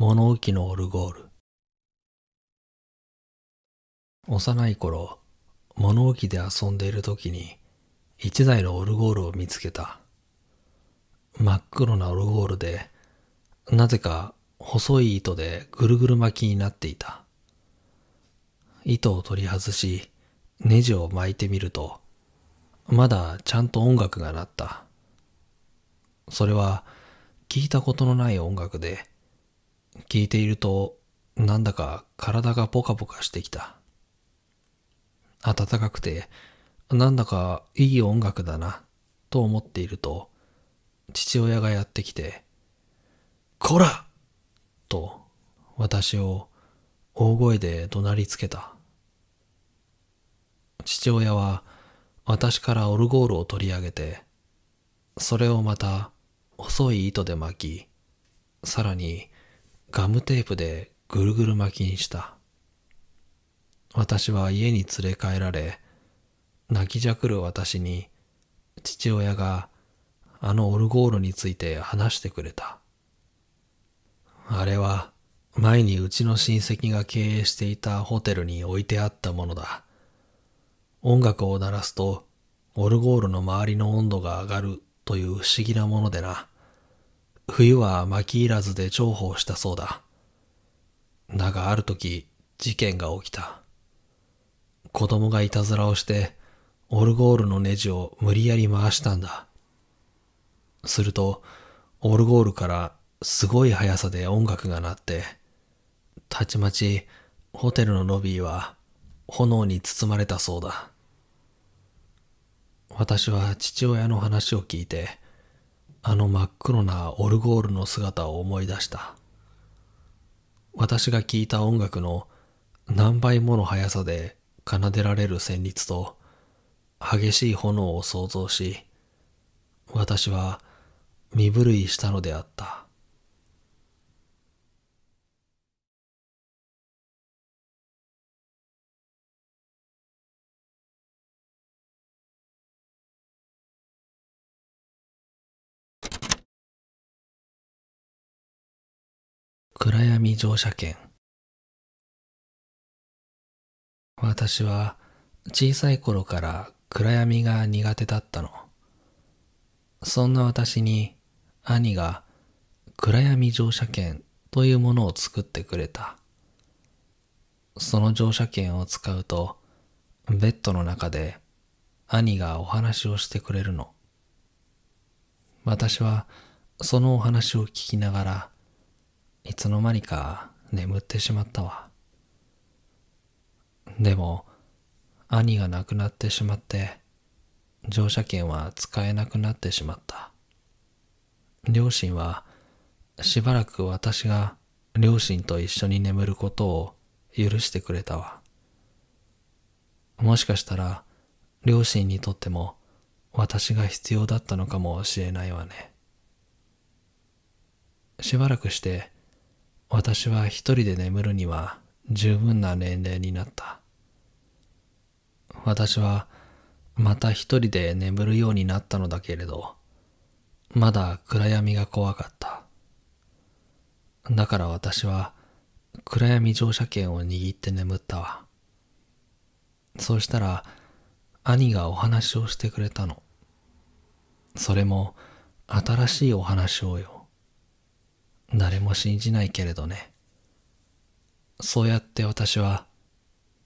物置のオルゴール幼い頃、物置で遊んでいる時に一台のオルゴールを見つけた。真っ黒なオルゴールで、なぜか細い糸でぐるぐる巻きになっていた。糸を取り外し、ネジを巻いてみると、まだちゃんと音楽が鳴った。それは聞いたことのない音楽で、聞いていると、なんだか体がポカポカしてきた。暖かくて、なんだかいい音楽だな、と思っていると、父親がやってきて、こらと私を大声で怒鳴りつけた。父親は私からオルゴールを取り上げて、それをまた細い糸で巻き、さらにガムテープでぐるぐる巻きにした。私は家に連れ帰られ、泣きじゃくる私に父親があのオルゴールについて話してくれた。あれは前にうちの親戚が経営していたホテルに置いてあったものだ。音楽を鳴らすとオルゴールの周りの温度が上がるという不思議なものでな。冬は薪いらずで重宝したそうだ。だがある時、事件が起きた。子供がいたずらをして、オルゴールのネジを無理やり回したんだ。すると、オルゴールからすごい速さで音楽が鳴って、たちまちホテルのロビーは炎に包まれたそうだ。私は父親の話を聞いて、あの真っ黒なオルゴールの姿を思い出した。私が聴いた音楽の何倍もの速さで奏でられる旋律と激しい炎を想像し、私は身震いしたのであった。暗闇乗車券私は小さい頃から暗闇が苦手だったの。そんな私に兄が暗闇乗車券というものを作ってくれた。その乗車券を使うとベッドの中で兄がお話をしてくれるの。私はそのお話を聞きながらいつの間にか眠ってしまったわ。でも、兄が亡くなってしまって、乗車券は使えなくなってしまった。両親は、しばらく私が両親と一緒に眠ることを許してくれたわ。もしかしたら、両親にとっても私が必要だったのかもしれないわね。しばらくして、私は一人で眠るには十分な年齢になった。私はまた一人で眠るようになったのだけれど、まだ暗闇が怖かった。だから私は暗闇乗車券を握って眠ったわ。そうしたら兄がお話をしてくれたの。それも新しいお話をよ。誰も信じないけれどね。そうやって私は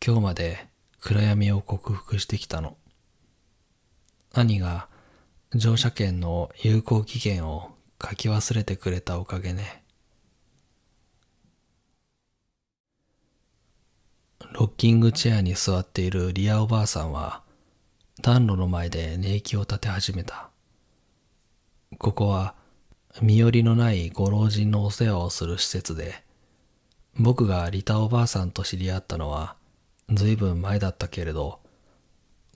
今日まで暗闇を克服してきたの。兄が乗車券の有効期限を書き忘れてくれたおかげね。ロッキングチェアに座っているリアおばあさんは暖炉の前で寝息を立て始めた。ここは身寄りのないご老人のお世話をする施設で、僕がリタおばあさんと知り合ったのはずいぶん前だったけれど、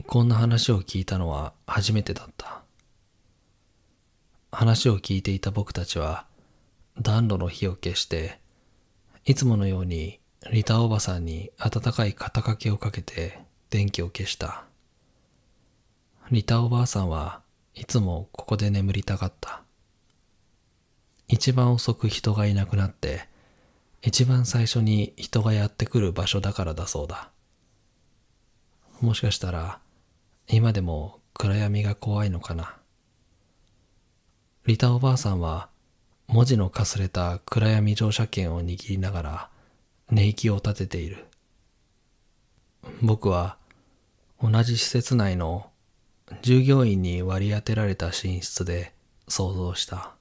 こんな話を聞いたのは初めてだった。話を聞いていた僕たちは暖炉の火を消して、いつものようにリタおばさんに温かい肩掛けをかけて電気を消した。リタおばあさんはいつもここで眠りたかった。一番遅く人がいなくなって一番最初に人がやってくる場所だからだそうだもしかしたら今でも暗闇が怖いのかなリタおばあさんは文字のかすれた暗闇乗車券を握りながら寝息を立てている僕は同じ施設内の従業員に割り当てられた寝室で想像した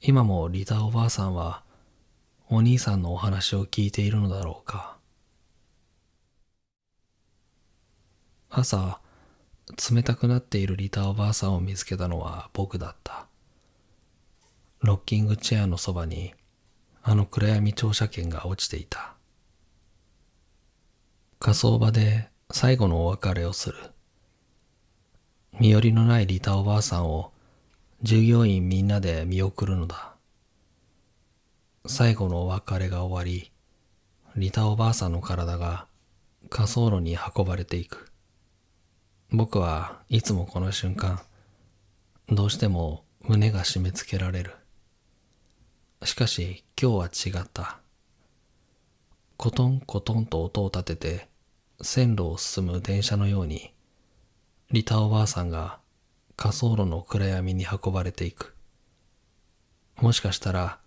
今もリタおばあさんはお兄さんのお話を聞いているのだろうか。朝、冷たくなっているリタおばあさんを見つけたのは僕だった。ロッキングチェアのそばにあの暗闇乗車券が落ちていた。火葬場で最後のお別れをする。身寄りのないリタおばあさんを従業員みんなで見送るのだ。最後のお別れが終わり、リタおばあさんの体が滑走路に運ばれていく。僕はいつもこの瞬間、どうしても胸が締め付けられる。しかし今日は違った。コトンコトンと音を立てて線路を進む電車のように、リタおばあさんが滑走路の暗闇に運ばれていく。もしかしたら、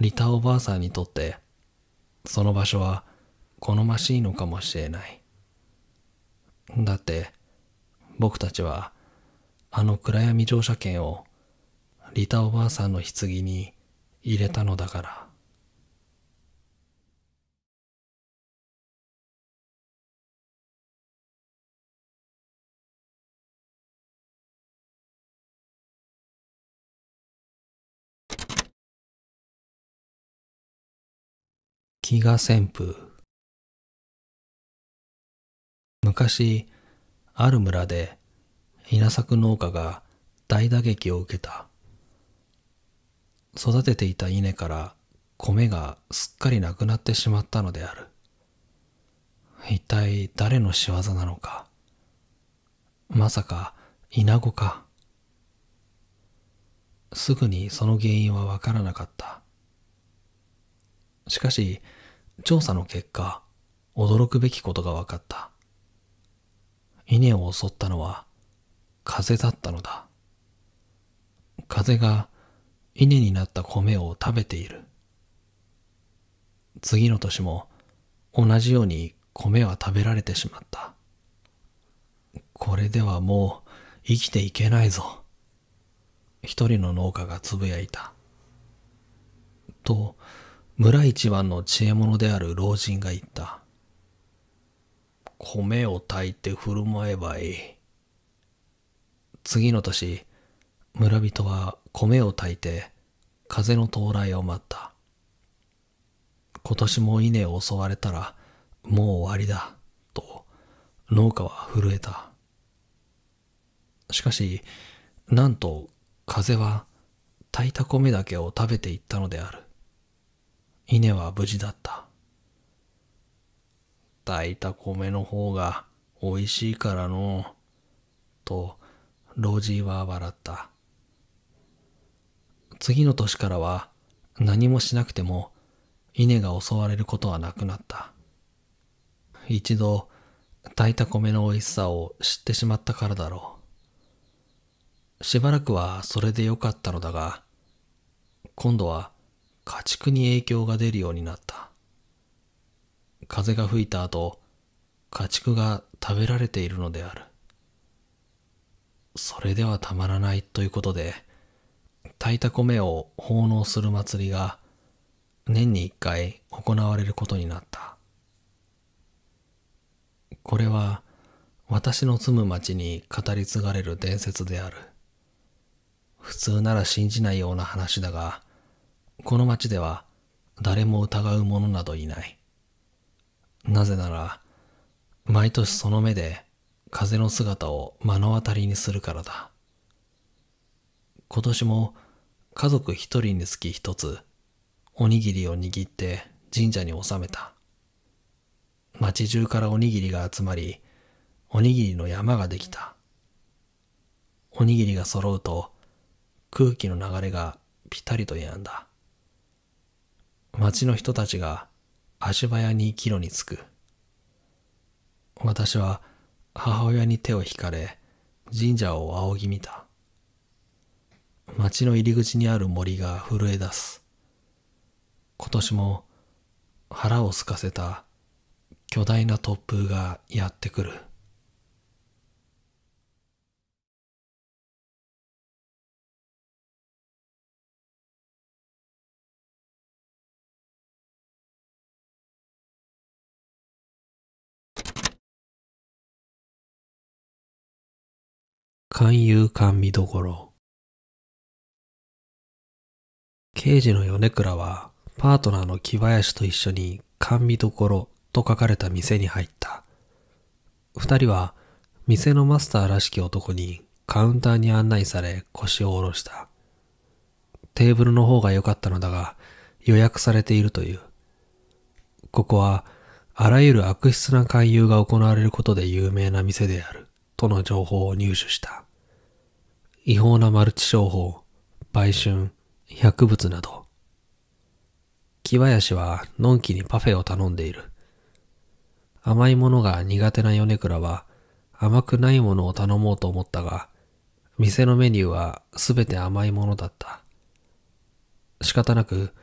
リタおばあさんにとって、その場所は好ましいのかもしれない。だって、僕たちは、あの暗闇乗車券を、リタおばあさんの棺に入れたのだから。飢餓旋風昔ある村で稲作農家が大打撃を受けた育てていた稲から米がすっかりなくなってしまったのである一体誰の仕業なのかまさか稲子かすぐにその原因はわからなかったしかし調査の結果、驚くべきことが分かった。稲を襲ったのは風だったのだ。風が稲になった米を食べている。次の年も同じように米は食べられてしまった。これではもう生きていけないぞ。一人の農家がつぶやいた。と、村一番の知恵者である老人が言った。米を炊いて振る舞えばいい。次の年、村人は米を炊いて風の到来を待った。今年も稲を襲われたらもう終わりだ、と農家は震えた。しかし、なんと風は炊いた米だけを食べていったのである。稲は無事だった。炊いた米の方が美味しいからの、と老人は笑った。次の年からは何もしなくても稲が襲われることはなくなった。一度炊いた米の美味しさを知ってしまったからだろう。しばらくはそれでよかったのだが、今度は家畜に影響が出るようになった。風が吹いた後、家畜が食べられているのである。それではたまらないということで、炊いた米を奉納する祭りが年に一回行われることになった。これは私の住む町に語り継がれる伝説である。普通なら信じないような話だが、この町では誰も疑う者などいない。なぜなら、毎年その目で風の姿を目の当たりにするからだ。今年も家族一人につき一つ、おにぎりを握って神社に納めた。町中からおにぎりが集まり、おにぎりの山ができた。おにぎりが揃うと空気の流れがぴたりとやんだ。町の人たちが足早に帰路につく。私は母親に手を引かれ、神社を仰ぎ見た。町の入り口にある森が震え出す。今年も腹を空かせた巨大な突風がやってくる。勧誘甘味どころ。刑事の米倉は、パートナーの木林と一緒に甘味どころと書かれた店に入った。二人は、店のマスターらしき男にカウンターに案内され腰を下ろした。テーブルの方が良かったのだが、予約されているという。ここは、あらゆる悪質な勧誘が行われることで有名な店である、との情報を入手した。違法なマルチ商法、売春、薬物など。木林はのんきにパフェを頼んでいる。甘いものが苦手な米倉は甘くないものを頼もうと思ったが、店のメニューはすべて甘いものだった。仕方なく、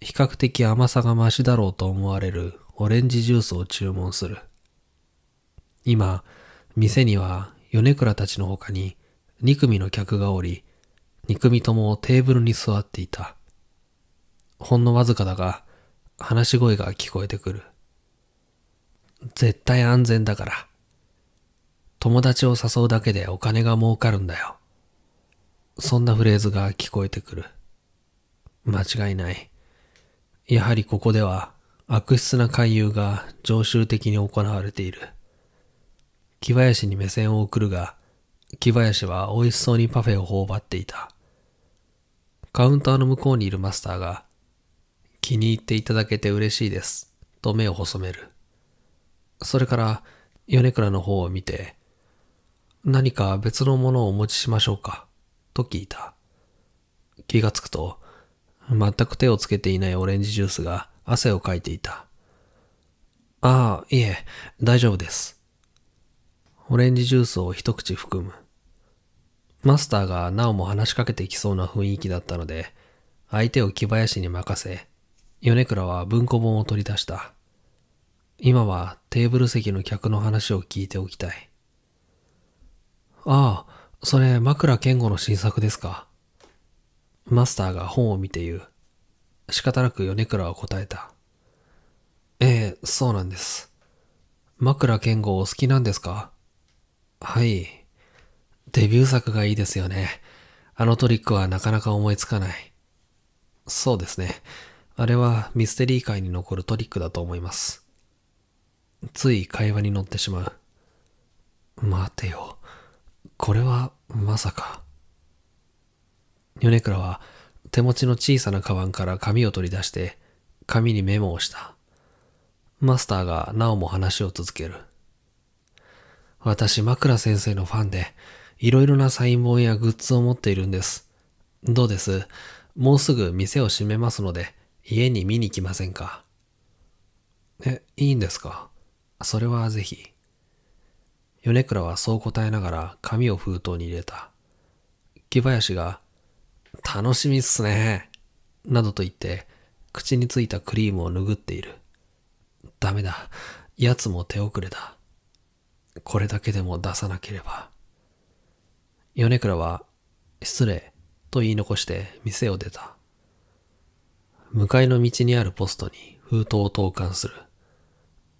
比較的甘さがましだろうと思われるオレンジジュースを注文する。今、店には米倉たちの他に2組の客がおり、2組ともテーブルに座っていた。ほんのわずかだが、話し声が聞こえてくる。絶対安全だから。友達を誘うだけでお金が儲かるんだよ。そんなフレーズが聞こえてくる。間違いない。やはりここでは悪質な勧誘が常習的に行われている。木林に目線を送るが、木林は美味しそうにパフェを頬張っていた。カウンターの向こうにいるマスターが、気に入っていただけて嬉しいです、と目を細める。それから、米倉の方を見て、何か別のものをお持ちしましょうか、と聞いた。気がつくと、全く手をつけていないオレンジジュースが汗をかいていた。ああ、いえ、大丈夫です。オレンジジュースを一口含む。マスターがなおも話しかけてきそうな雰囲気だったので、相手を木林に任せ、米倉は文庫本を取り出した。今はテーブル席の客の話を聞いておきたい。ああ、それ枕健吾の新作ですか。マスターが本を見て言う。仕方なく米倉は答えた。ええ、そうなんです。枕健吾お好きなんですかはい。デビュー作がいいですよね。あのトリックはなかなか思いつかない。そうですね。あれはミステリー界に残るトリックだと思います。つい会話に乗ってしまう。待てよ。これはまさか。米倉は手持ちの小さなカバンから紙を取り出して、紙にメモをした。マスターがなおも話を続ける。私、枕先生のファンで、いろいろなサイン本やグッズを持っているんです。どうですもうすぐ店を閉めますので、家に見に来ませんかえ、いいんですかそれはぜひ。米倉はそう答えながら紙を封筒に入れた。木林が、楽しみっすね。などと言って、口についたクリームを拭っている。ダメだ。奴も手遅れだ。これだけでも出さなければ。米倉は、失礼、と言い残して店を出た。向かいの道にあるポストに封筒を投函する。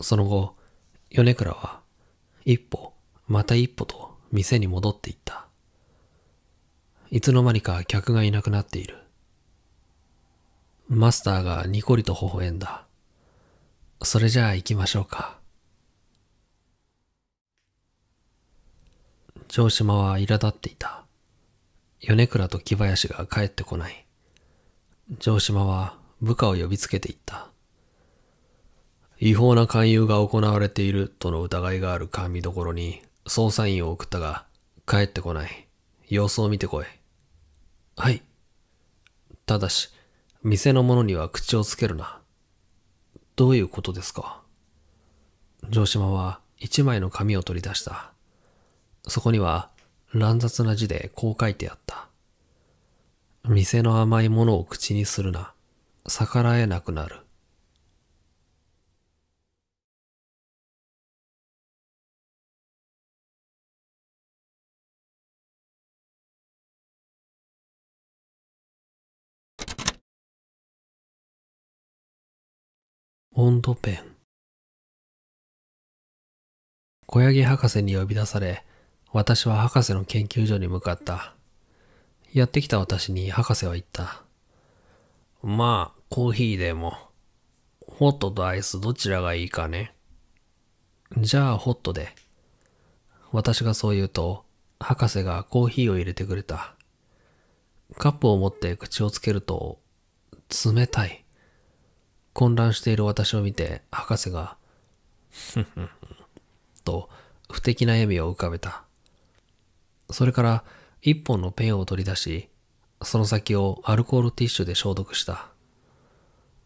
その後、米倉は、一歩、また一歩と店に戻っていった。いつの間にか客がいなくなっている。マスターがニコリと微笑んだ。それじゃあ行きましょうか。城島は苛立っていた。米倉と木林が帰ってこない。城島は部下を呼びつけていった。違法な勧誘が行われているとの疑いがある甘味ろに捜査員を送ったが、帰ってこない。様子を見てこい。はい。ただし、店の者には口をつけるな。どういうことですか城島は一枚の紙を取り出した。そこには乱雑な字でこう書いてあった。店の甘いものを口にするな。逆らえなくなる。温度ペン小柳博士に呼び出され私は博士の研究所に向かった。やってきた私に博士は言った。まあ、コーヒーでも。ホットとアイスどちらがいいかね。じゃあ、ホットで。私がそう言うと、博士がコーヒーを入れてくれた。カップを持って口をつけると、冷たい。混乱している私を見て、博士が、ふふふと、不敵な笑みを浮かべた。それから一本のペンを取り出し、その先をアルコールティッシュで消毒した。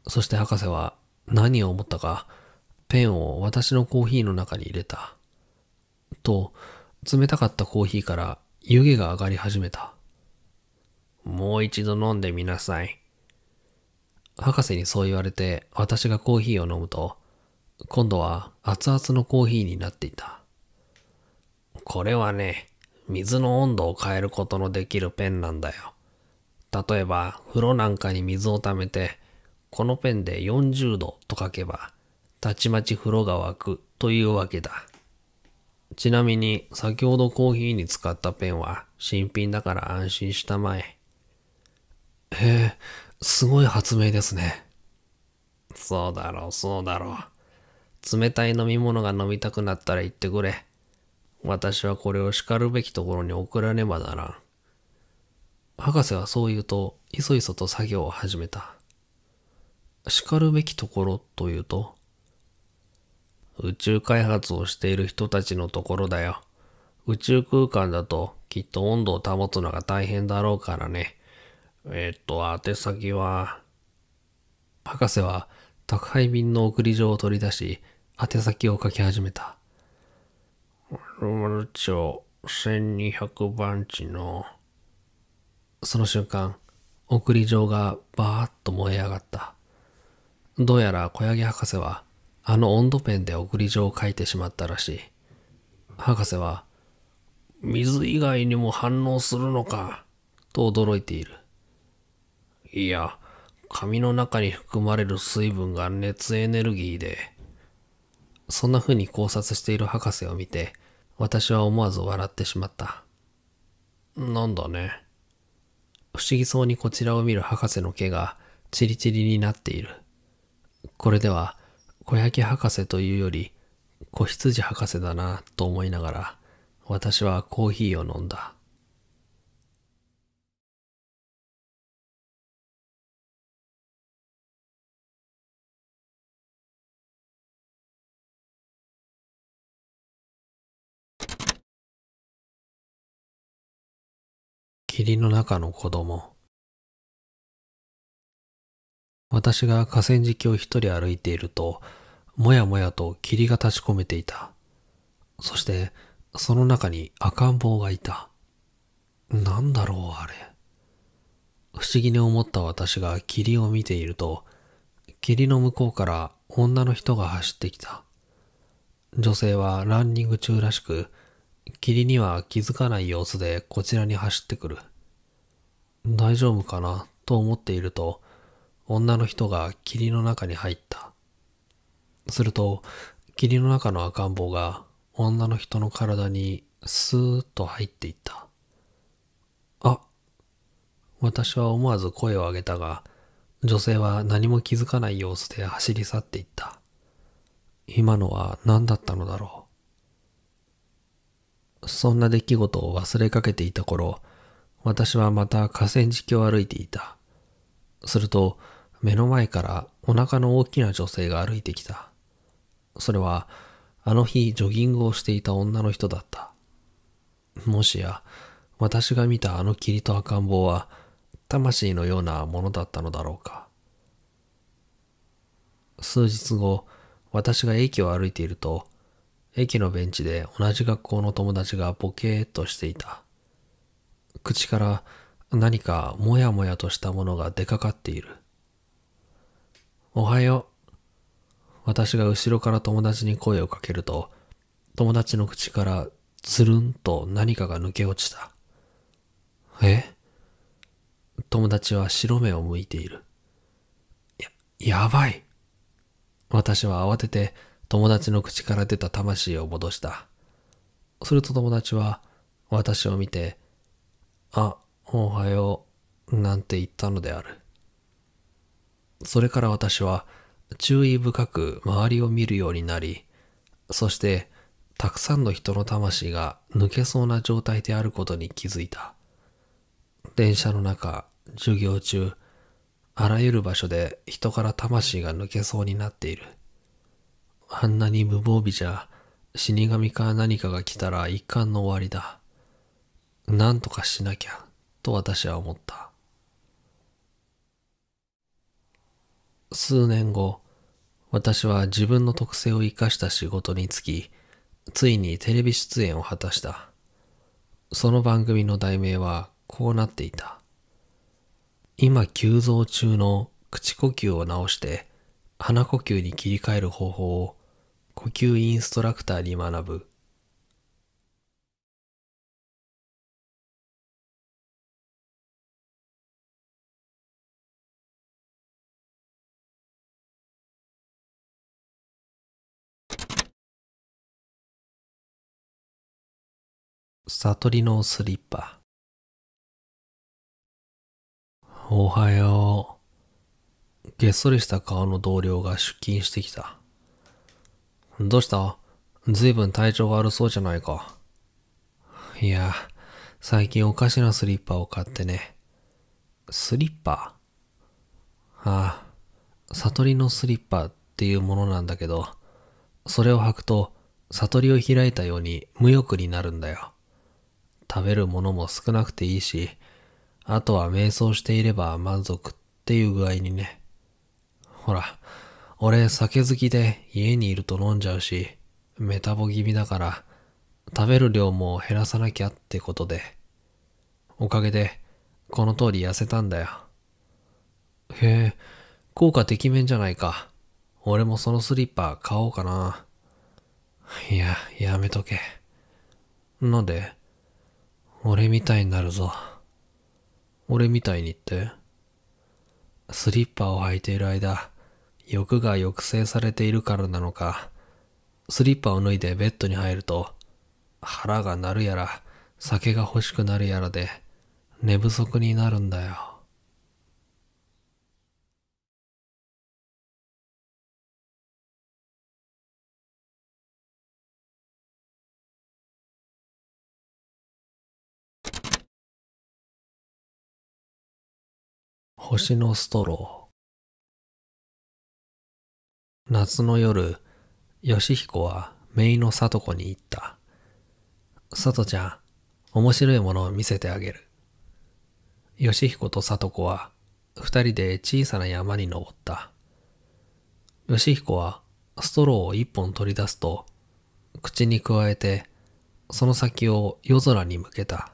そして博士は何を思ったか、ペンを私のコーヒーの中に入れた。と、冷たかったコーヒーから湯気が上がり始めた。もう一度飲んでみなさい。博士にそう言われて私がコーヒーを飲むと、今度は熱々のコーヒーになっていた。これはね、水の温度を変えることのできるペンなんだよ。例えば、風呂なんかに水を溜めて、このペンで40度と書けば、たちまち風呂が沸くというわけだ。ちなみに、先ほどコーヒーに使ったペンは新品だから安心したまえ。へえ、すごい発明ですね。そうだろう、そうだろう。冷たい飲み物が飲みたくなったら言ってくれ。私はこれを叱るべきところに送らねばならん。博士はそう言うと、いそいそと作業を始めた。叱るべきところというと、宇宙開発をしている人たちのところだよ。宇宙空間だときっと温度を保つのが大変だろうからね。えー、っと、宛先は。博士は宅配便の送り状を取り出し、宛先を書き始めた。ローマル町1200番地の、その瞬間、送り状がバーッと燃え上がった。どうやら小柳博士は、あの温度ペンで送り状を書いてしまったらしい。博士は、水以外にも反応するのか、と驚いている。いや、紙の中に含まれる水分が熱エネルギーで、そんな風に考察している博士を見て、私は思わず笑ってしまった。なんだね。不思議そうにこちらを見る博士の毛がチリチリになっている。これでは小焼博士というより子羊博士だなと思いながら私はコーヒーを飲んだ。霧の中の子供。私が河川敷を一人歩いていると、もやもやと霧が立ち込めていた。そして、その中に赤ん坊がいた。なんだろう、あれ。不思議に思った私が霧を見ていると、霧の向こうから女の人が走ってきた。女性はランニング中らしく、霧には気づかない様子でこちらに走ってくる。大丈夫かなと思っていると、女の人が霧の中に入った。すると、霧の中の赤ん坊が女の人の体にスーッと入っていった。あ、私は思わず声を上げたが、女性は何も気づかない様子で走り去っていった。今のは何だったのだろう。そんな出来事を忘れかけていた頃、私はまた河川敷を歩いていた。すると、目の前からお腹の大きな女性が歩いてきた。それは、あの日ジョギングをしていた女の人だった。もしや、私が見たあの霧と赤ん坊は、魂のようなものだったのだろうか。数日後、私が駅を歩いていると、駅のベンチで同じ学校の友達がボケーっとしていた。口から何かもやもやとしたものが出かかっている。おはよう。私が後ろから友達に声をかけると、友達の口からつるんと何かが抜け落ちた。え友達は白目を向いている。や、やばい。私は慌てて友達の口から出た魂を戻した。すると友達は私を見てあ、おはよう、なんて言ったのである。それから私は注意深く周りを見るようになり、そしてたくさんの人の魂が抜けそうな状態であることに気づいた。電車の中、授業中、あらゆる場所で人から魂が抜けそうになっている。あんなに無防備じゃ死神か何かが来たら一巻の終わりだ。何とかしなきゃと私は思った。数年後、私は自分の特性を生かした仕事に就き、ついにテレビ出演を果たした。その番組の題名はこうなっていた。今急増中の口呼吸を直して鼻呼吸に切り替える方法を呼吸インストラクターに学ぶ悟りのスリッパ。おはよう。げっそりした顔の同僚が出勤してきた。どうしたずいぶん体調悪そうじゃないか。いや、最近おかしなスリッパを買ってね。スリッパああ、悟りのスリッパっていうものなんだけど、それを履くと悟りを開いたように無欲になるんだよ。食べるものも少なくていいし、あとは瞑想していれば満足っていう具合にね。ほら、俺酒好きで家にいると飲んじゃうし、メタボ気味だから、食べる量も減らさなきゃってことで。おかげで、この通り痩せたんだよ。へえ、効果てきめんじゃないか。俺もそのスリッパ買おうかな。いや、やめとけ。なんで俺みたいになるぞ。俺みたいにってスリッパを履いている間、欲が抑制されているからなのか、スリッパを脱いでベッドに入ると、腹が鳴るやら、酒が欲しくなるやらで、寝不足になるんだよ。星のストロー夏の夜義彦は姪の里子に行った里ちゃん面白いものを見せてあげる義彦と里子は二人で小さな山に登った義彦はストローを一本取り出すと口にくわえてその先を夜空に向けた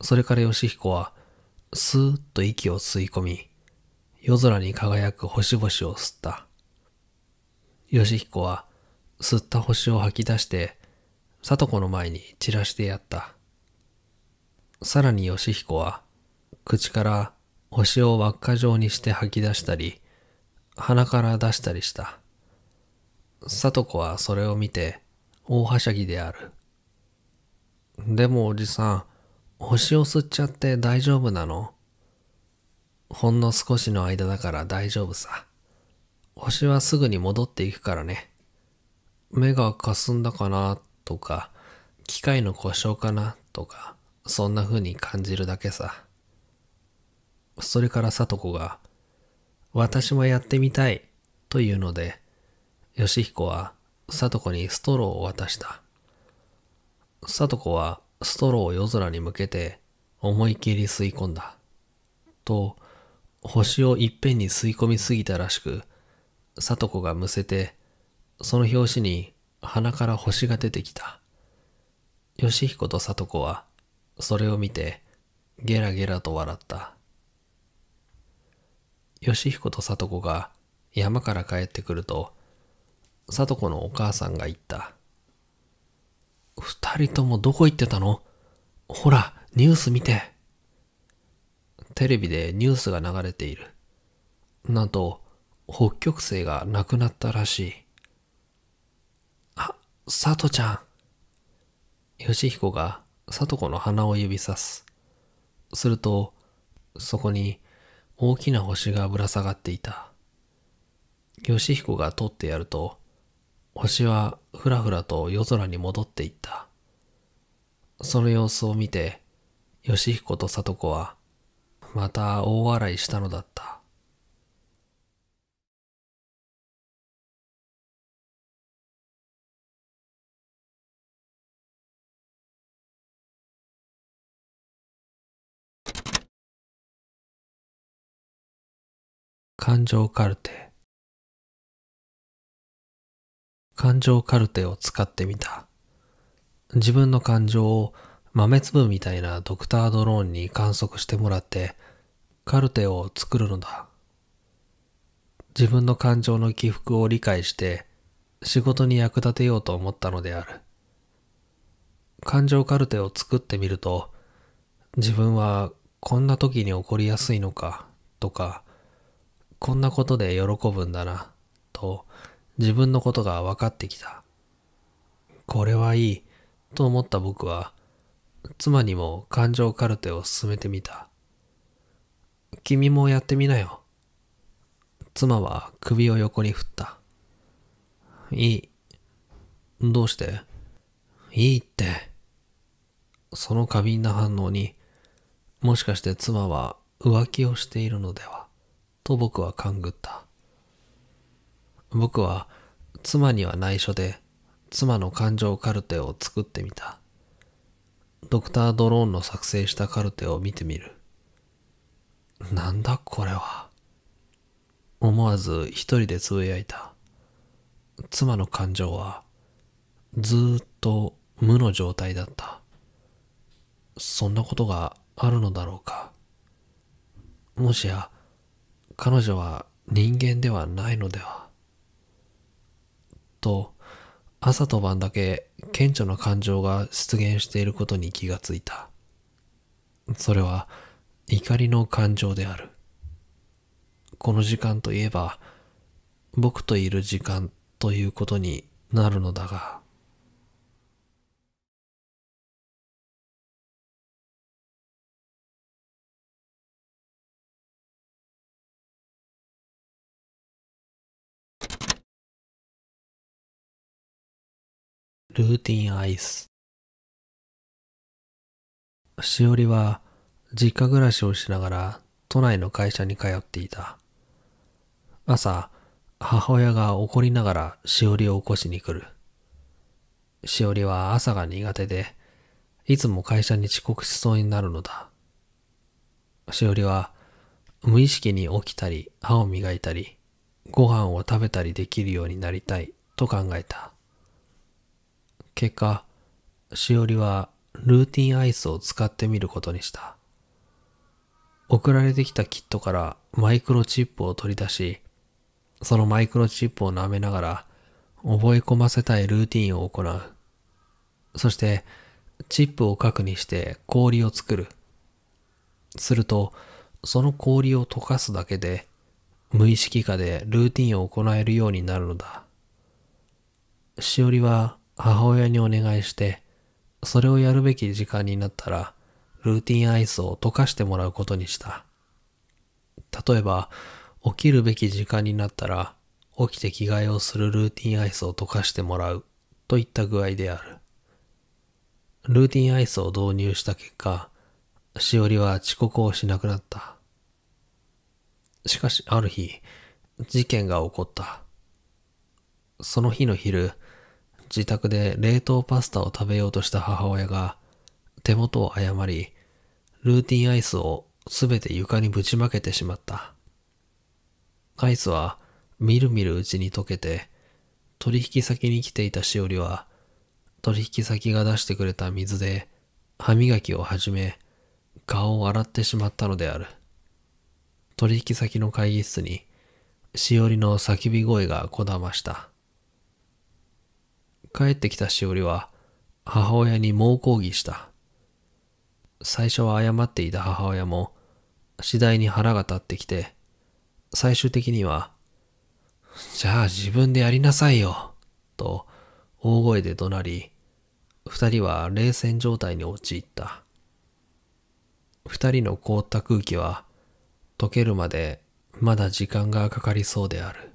それから義彦はスーッと息を吸い込み、夜空に輝く星々を吸った。ヨシヒコは吸った星を吐き出して、里子の前に散らしてやった。さらにヨシヒコは、口から星を輪っか状にして吐き出したり、鼻から出したりした。里子はそれを見て、大はしゃぎである。でもおじさん、星を吸っちゃって大丈夫なのほんの少しの間だから大丈夫さ。星はすぐに戻っていくからね。目が霞んだかなとか、機械の故障かなとか、そんな風に感じるだけさ。それからさ子が、私もやってみたいというので、義彦はさ子にストローを渡した。さ子はストローを夜空に向けて思い切り吸い込んだ。と、星をいっぺんに吸い込みすぎたらしく、里子がむせて、その拍子に鼻から星が出てきた。義彦と里子は、それを見て、ゲラゲラと笑った。義彦と里子が山から帰ってくると、里子のお母さんが言った。二人ともどこ行ってたのほら、ニュース見て。テレビでニュースが流れている。なんと、北極星が亡くなったらしい。あ、佐都ちゃん。ヨシヒコが佐都子の鼻を指さす。すると、そこに大きな星がぶら下がっていた。ヨシヒコが取ってやると、星はふらふらと夜空に戻っていった。その様子を見て、義彦と里子は、また大笑いしたのだった。感情カルテ感情カルテを使ってみた。自分の感情を豆粒みたいなドクタードローンに観測してもらってカルテを作るのだ。自分の感情の起伏を理解して仕事に役立てようと思ったのである。感情カルテを作ってみると自分はこんな時に起こりやすいのかとかこんなことで喜ぶんだなと自分のことが分かってきた。これはいい、と思った僕は、妻にも感情カルテを進めてみた。君もやってみなよ。妻は首を横に振った。いい。どうしていいって。その過敏な反応に、もしかして妻は浮気をしているのではと僕は勘ぐった。僕は妻には内緒で妻の感情カルテを作ってみた。ドクタードローンの作成したカルテを見てみる。なんだこれは。思わず一人でつぶやいた。妻の感情はずっと無の状態だった。そんなことがあるのだろうか。もしや彼女は人間ではないのでは。と、朝と晩だけ顕著な感情が出現していることに気がついた。それは怒りの感情である。この時間といえば、僕といる時間ということになるのだが、ルーティンアイス。しおりは実家暮らしをしながら都内の会社に通っていた。朝、母親が怒りながらしおりを起こしに来る。しおりは朝が苦手で、いつも会社に遅刻しそうになるのだ。しおりは無意識に起きたり歯を磨いたり、ご飯を食べたりできるようになりたいと考えた。結果、しおりはルーティンアイスを使ってみることにした。送られてきたキットからマイクロチップを取り出し、そのマイクロチップを舐めながら覚え込ませたいルーティンを行う。そして、チップを核にして氷を作る。すると、その氷を溶かすだけで、無意識下でルーティンを行えるようになるのだ。しおりは母親にお願いして、それをやるべき時間になったら、ルーティンアイスを溶かしてもらうことにした。例えば、起きるべき時間になったら、起きて着替えをするルーティンアイスを溶かしてもらうといった具合である。ルーティンアイスを導入した結果、しおりは遅刻をしなくなった。しかしある日、事件が起こった。その日の昼、自宅で冷凍パスタを食べようとした母親が手元を誤り、ルーティンアイスをすべて床にぶちまけてしまった。アイスはみるみるうちに溶けて、取引先に来ていたしおりは、取引先が出してくれた水で歯磨きを始め、顔を洗ってしまったのである。取引先の会議室に、しおりの叫び声がこだました。帰ってきたしおりは母親に猛抗議した。最初は謝っていた母親も次第に腹が立ってきて最終的にはじゃあ自分でやりなさいよと大声で怒鳴り二人は冷戦状態に陥った二人の凍った空気は溶けるまでまだ時間がかかりそうである